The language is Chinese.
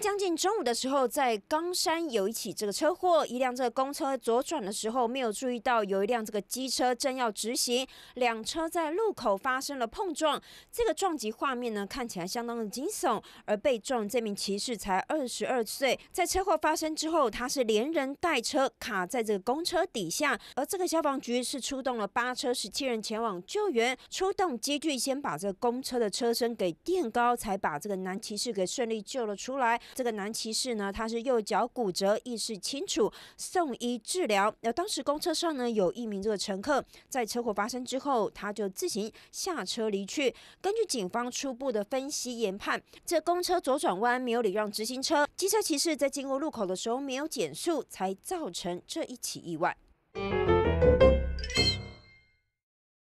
将近中午的时候，在冈山有一起这个车祸，一辆这个公车左转的时候，没有注意到有一辆这个机车正要直行，两车在路口发生了碰撞。这个撞击画面呢，看起来相当的惊悚。而被撞这名骑士才二十二岁，在车祸发生之后，他是连人带车卡在这个公车底下，而这个消防局是出动了八车十七人前往救援，出动机具先把这个公车的车身给垫高，才把这个男骑士给顺利救了出来。这个男骑士呢，他是右脚骨折，意识清楚，送医治疗。那当时公车上呢有一名这个乘客，在车祸发生之后，他就自行下车离去。根据警方初步的分析研判，这公车左转弯没有礼让直行车，机车骑士在经过路口的时候没有减速，才造成这一起意外。